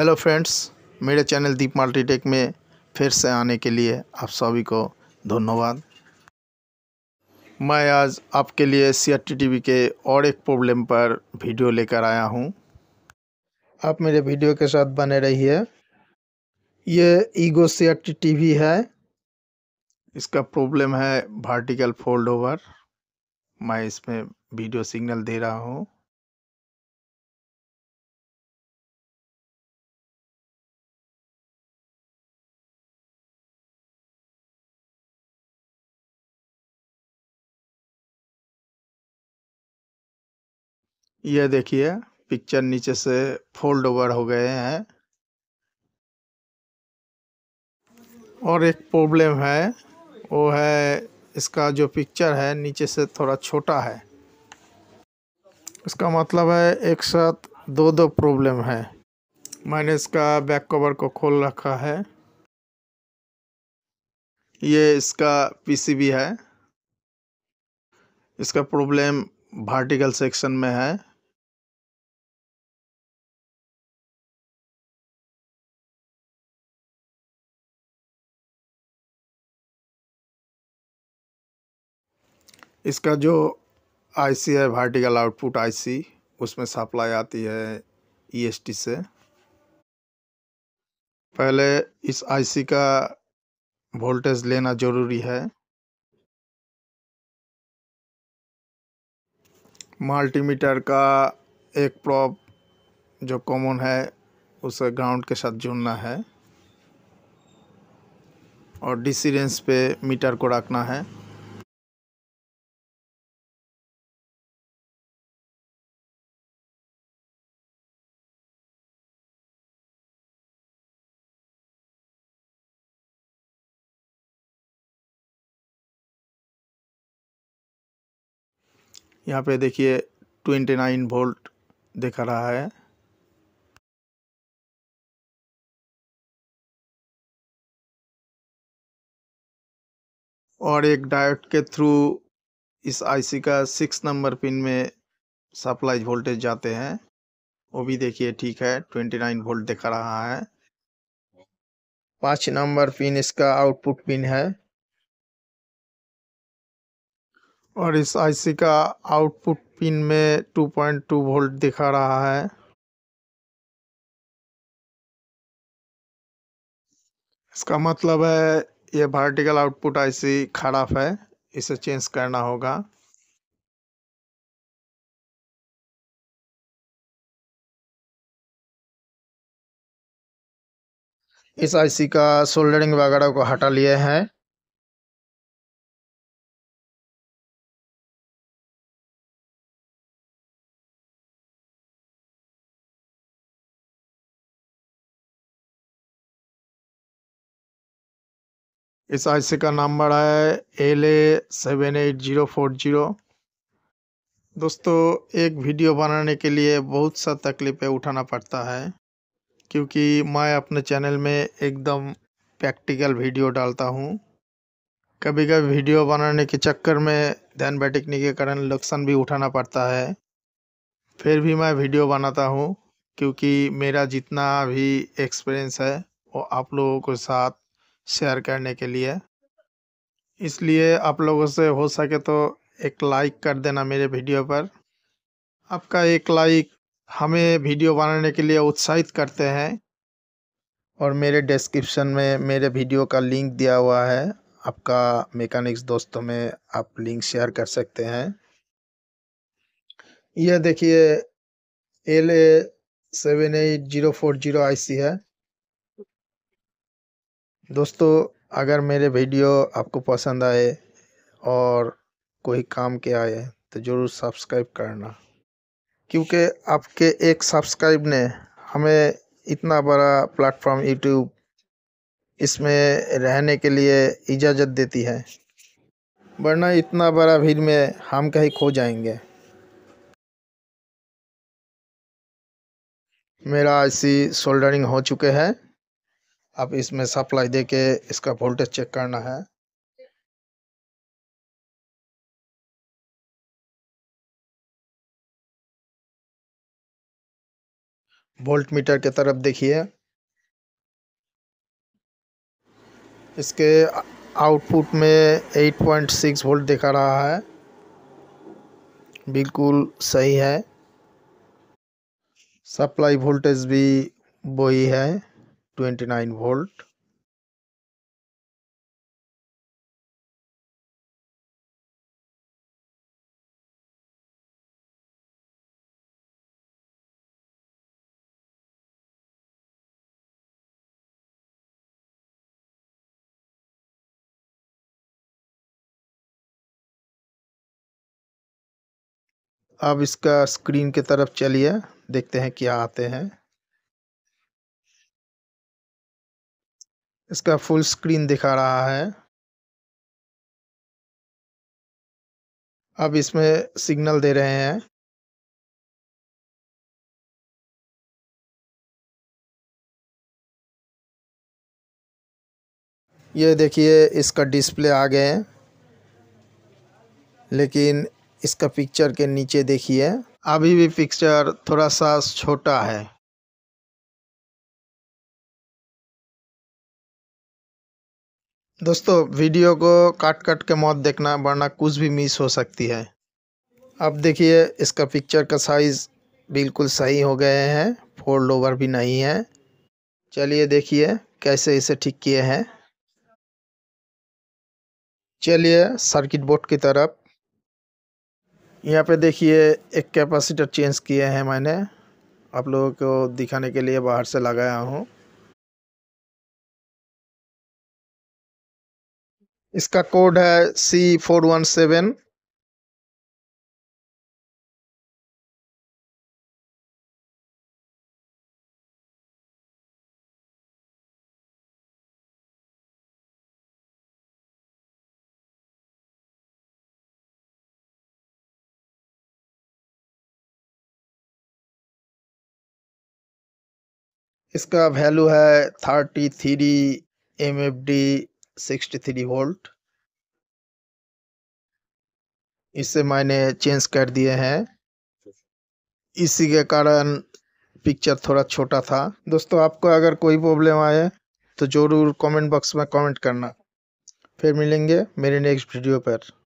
Hello friends मेरे channel Deep multitech में फिर से आने के लिए आप सभी को धन्यवाद मैं आज आपके लिए सी टीवी के और एक प्रॉब्लम पर वीडियो लेकर आया हूं। आप मेरे वीडियो के साथ बने रहिए ये ईगो सी टीवी है इसका प्रॉब्लम है वर्टिकल फोल्ड ओवर मैं इसमें वीडियो सिग्नल दे रहा हूं। यह देखिए पिक्चर नीचे से फोल्ड ओवर हो गए हैं और एक प्रॉब्लम है वो है इसका जो पिक्चर है नीचे से थोड़ा छोटा है इसका मतलब है एक साथ दो दो प्रॉब्लम है मैंने इसका बैक कवर को खोल रखा है ये इसका पीसीबी है इसका प्रॉब्लम वर्टिकल सेक्शन में है इसका जो आई सी है वर्टिकल आउटपुट आई सी उसमें सप्लाई आती है ई एस टी से पहले इस आई सी का वोल्टेज लेना ज़रूरी है मल्टीमीटर का एक प्रॉप जो कॉमन है उसे ग्राउंड के साथ जुड़ना है और डीसी रेंज पे मीटर को रखना है यहाँ पे देखिए 29 वोल्ट दिखा रहा है और एक डायोड के थ्रू इस आईसी का सिक्स नंबर पिन में सप्लाई वोल्टेज जाते हैं वो भी देखिए ठीक है 29 वोल्ट दिखा रहा है पाँच नंबर पिन इसका आउटपुट पिन है और इस आईसी का आउटपुट पिन में 2.2 वोल्ट दिखा रहा है इसका मतलब है यह वर्टिकल आउटपुट आईसी खराब है इसे चेंज करना होगा इस आईसी का सोल्डरिंग वगैरह को हटा लिए हैं इस आई का नंबर है L A seven eight zero four zero दोस्तों एक वीडियो बनाने के लिए बहुत सा तकलीफ़ें उठाना पड़ता है क्योंकि मैं अपने चैनल में एकदम प्रैक्टिकल वीडियो डालता हूँ कभी कभी वीडियो बनाने के चक्कर में ध्यान बैठकने के कारण नुकसान भी उठाना पड़ता है फिर भी मैं वीडियो बनाता हूँ क्योंकि मेरा जितना भी एक्सपीरियंस है वो आप लोगों के साथ शेयर करने के लिए इसलिए आप लोगों से हो सके तो एक लाइक कर देना मेरे वीडियो पर आपका एक लाइक हमें वीडियो बनाने के लिए उत्साहित करते हैं और मेरे डिस्क्रिप्शन में मेरे वीडियो का लिंक दिया हुआ है आपका मेकानिक्स दोस्तों में आप लिंक शेयर कर सकते हैं यह देखिए L A seven eight zero four zero I C है दोस्तों अगर मेरे वीडियो आपको पसंद आए और कोई काम के आए तो ज़रूर सब्सक्राइब करना क्योंकि आपके एक सब्सक्राइब ने हमें इतना बड़ा प्लेटफॉर्म यूट्यूब इसमें रहने के लिए इजाज़त देती है वरना इतना बड़ा भीड़ में हम कहीं खो जाएंगे मेरा ऐसी सोल्डरिंग हो चुके हैं अब इसमें सप्लाई देके इसका वोल्टेज चेक करना है वोल्ट मीटर के तरफ देखिए इसके आउटपुट में 8.6 वोल्ट दिखा रहा है बिल्कुल सही है सप्लाई वोल्टेज भी वही है 29 volt अब इसका स्क्रीन की तरफ चलिए देखते हैं क्या आते हैं इसका फुल स्क्रीन दिखा रहा है अब इसमें सिग्नल दे रहे हैं ये देखिए इसका डिस्प्ले आ गए लेकिन इसका पिक्चर के नीचे देखिए अभी भी पिक्चर थोड़ा सा छोटा है दोस्तों वीडियो को काट काट के मौत देखना वरना कुछ भी मिस हो सकती है अब देखिए इसका पिक्चर का साइज़ बिल्कुल सही हो गए हैं फोल्ड ओवर भी नहीं है चलिए देखिए कैसे इसे ठीक किए हैं चलिए सर्किट बोर्ड की तरफ यहाँ पे देखिए एक कैपेसिटर चेंज किए हैं मैंने आप लोगों को दिखाने के लिए बाहर से लगाया हूँ इसका कोड है सी फोर वन सेवन इसका वैल्यू है thirty three M F D 63 volt इसे मैंने चेंज कर दिए हैं इसी के कारण पिक्चर थोड़ा छोटा था दोस्तों आपको अगर कोई प्रॉब्लम आए तो ज़रूर कमेंट बॉक्स में कमेंट करना फिर मिलेंगे मेरे नेक्स्ट वीडियो पर